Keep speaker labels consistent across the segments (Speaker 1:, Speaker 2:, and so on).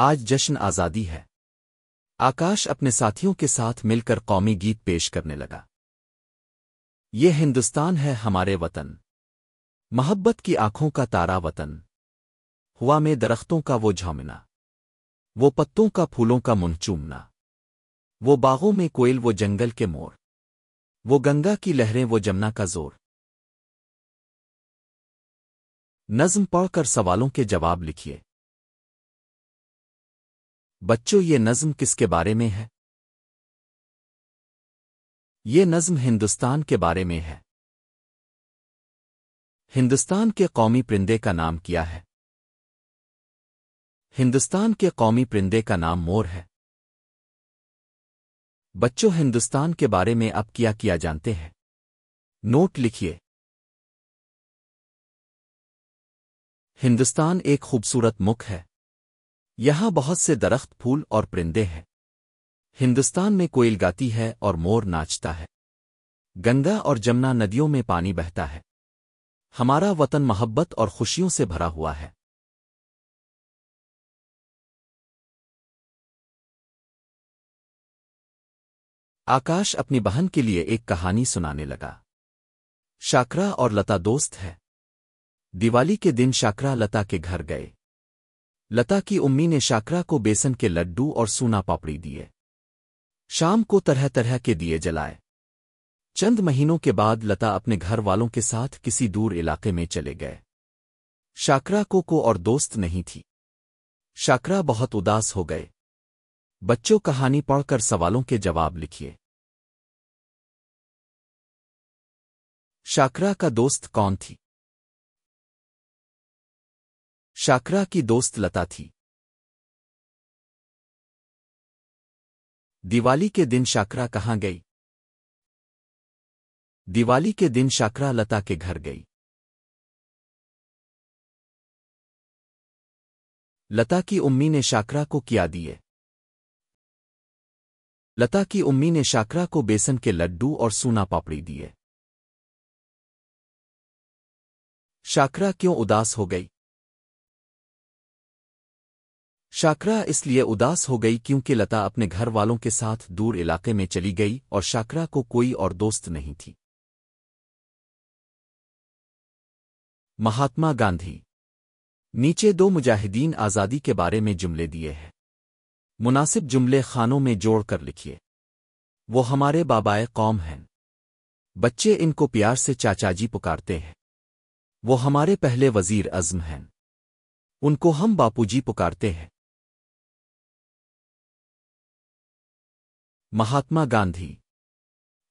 Speaker 1: आज जश्न आज़ादी है आकाश अपने साथियों के साथ मिलकर कौमी गीत पेश करने लगा ये हिंदुस्तान है हमारे वतन मोहब्बत की आंखों का तारा वतन हुआ में दरख्तों का वो झामना वो पत्तों का फूलों का मुंह चूमना वो बागों में कोयल वो जंगल के मोर वो गंगा की लहरें वो जमुना का जोर
Speaker 2: नज्म पढ़कर सवालों के जवाब लिखिए बच्चों ये नज्म किसके बारे में है ये नज्म
Speaker 1: हिंदुस्तान के बारे में है हिंदुस्तान के कौमी परिंदे का नाम किया है हिंदुस्तान के कौमी परिंदे का नाम मोर है बच्चों हिंदुस्तान के बारे में अब क्या किया
Speaker 2: जानते हैं नोट लिखिए
Speaker 1: हिंदुस्तान एक खूबसूरत मुख है यहाँ बहुत से दरख्त फूल और परिंदे हैं हिंदुस्तान में कोयल गाती है और मोर नाचता है गंगा और जमुना नदियों में पानी बहता है हमारा वतन मोहब्बत और
Speaker 2: खुशियों से भरा हुआ है आकाश अपनी बहन के लिए एक कहानी
Speaker 1: सुनाने लगा शाकरा और लता दोस्त है दिवाली के दिन शाकरा लता के घर गए लता की उम्मी ने शाकरा को बेसन के लड्डू और सूना पापड़ी दिए शाम को तरह तरह के दिए जलाए चंद महीनों के बाद लता अपने घर वालों के साथ किसी दूर इलाके में चले गए शाकरा को को और दोस्त नहीं थी शाकरा बहुत उदास हो गए बच्चों कहानी पढ़कर सवालों के जवाब लिखिए
Speaker 2: शाकरा का दोस्त कौन थी शाकरा की दोस्त लता थी दिवाली के दिन शाकरा कहाँ गई दिवाली के दिन शाकरा लता के घर गई लता की उम्मी ने शाकरा को किया दिए लता की उम्मी ने शाकरा को बेसन के लड्डू और सूना पापड़ी दिए शाकरा क्यों उदास
Speaker 1: हो गई शाकरा इसलिए उदास हो गई क्योंकि लता अपने घर वालों के साथ दूर इलाके में चली गई और शाकरा को कोई और दोस्त नहीं थी महात्मा गांधी नीचे दो मुजाहिदीन आज़ादी के बारे में जुमले दिए हैं मुनासिब जुमले खानों में जोड़कर लिखिए वो हमारे बाबाए कौम हैं बच्चे इनको प्यार से चाचाजी पुकारते हैं वो हमारे पहले वजीर अज़म हैं उनको हम बापूजी पुकारते हैं
Speaker 2: महात्मा गांधी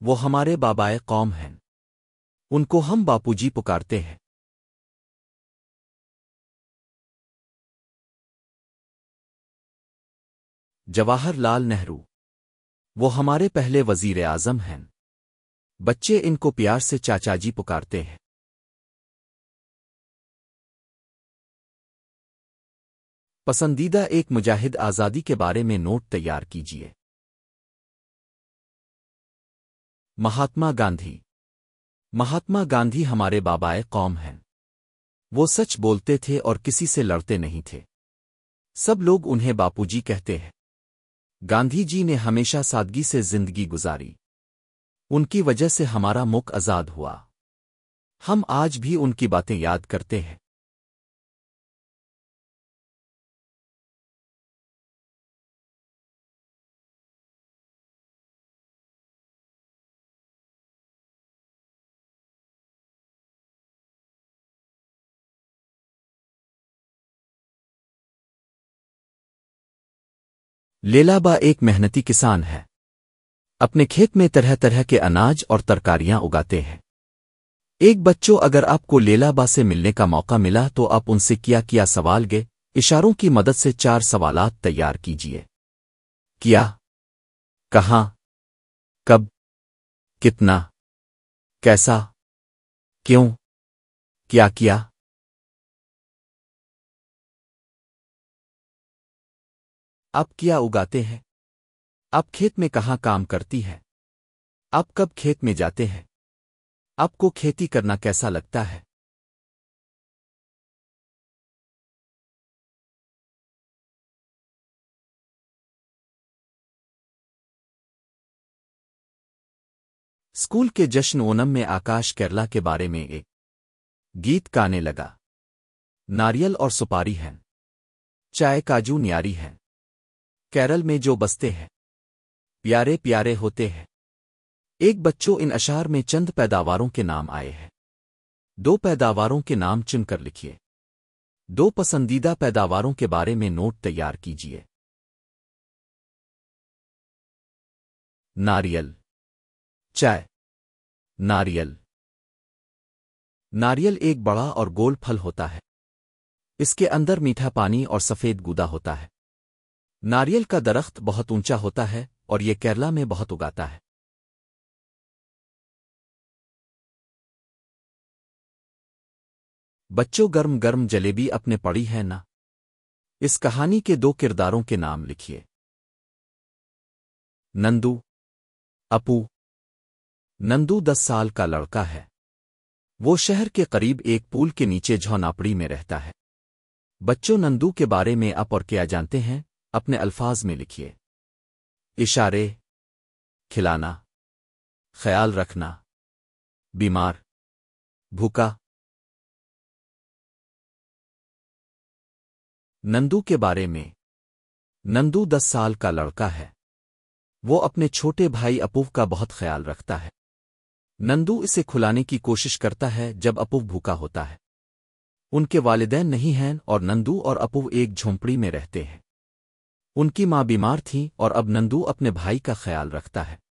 Speaker 2: वो हमारे बाबाए कौम हैं उनको हम बापूजी पुकारते हैं
Speaker 1: जवाहरलाल नेहरू वो हमारे पहले वजीर आजम हैं बच्चे इनको प्यार से चाचाजी पुकारते हैं
Speaker 2: पसंदीदा एक मुजाहिद आज़ादी के बारे में नोट तैयार कीजिए महात्मा
Speaker 1: गांधी महात्मा गांधी हमारे बाबाए कौम हैं वो सच बोलते थे और किसी से लड़ते नहीं थे सब लोग उन्हें बापूजी कहते हैं गांधी जी ने हमेशा सादगी से जिंदगी गुजारी उनकी वजह से हमारा मुख आज़ाद हुआ हम आज भी उनकी बातें याद करते हैं लेलाबा एक मेहनती किसान है अपने खेत में तरह तरह के अनाज और तरकारियां उगाते हैं एक बच्चों अगर आपको लेलाबा से मिलने का मौका मिला तो आप उनसे किया किया सवाल गए इशारों की मदद से चार सवालत तैयार कीजिए किया कहा कब कितना
Speaker 2: कैसा क्यों क्या किया अब क्या उगाते हैं अब खेत में कहाँ काम करती है अब कब खेत में जाते हैं आपको खेती करना कैसा लगता है स्कूल
Speaker 1: के जश्न ओनम में आकाश केरला के बारे में एक गीत गाने लगा नारियल और सुपारी हैं चाय काजू न्यारी हैं केरल में जो बसते हैं प्यारे प्यारे होते हैं एक बच्चों इन अशार में चंद पैदावारों के नाम आए हैं दो पैदावारों के नाम चुनकर लिखिए दो पसंदीदा पैदावारों के बारे में नोट तैयार कीजिए
Speaker 2: नारियल चाय
Speaker 1: नारियल नारियल एक बड़ा और गोल फल होता है इसके अंदर मीठा पानी और सफ़ेद गुदा होता है नारियल का दरख्त बहुत ऊंचा होता है और ये केरला में बहुत उगाता है
Speaker 2: बच्चों गर्म गर्म
Speaker 1: जलेबी अपने पड़ी है ना इस कहानी के दो किरदारों के नाम लिखिए नंदू अपू नंदू दस साल का लड़का है वो शहर के करीब एक पुल के नीचे झौनापड़ी में रहता है बच्चों नंदू के बारे में अप और क्या जानते हैं अपने अल्फाज में लिखिए इशारे खिलाना ख्याल रखना
Speaker 2: बीमार भूखा
Speaker 1: नंदू के बारे में नंदू दस साल का लड़का है वो अपने छोटे भाई अपूव का बहुत ख्याल रखता है नंदू इसे खुलाने की कोशिश करता है जब अपूव भूखा होता है उनके वालिदैन नहीं हैं और नंदू और अपूव एक झोंपड़ी में रहते हैं उनकी माँ बीमार थीं और अब नंदू अपने भाई का ख्याल रखता है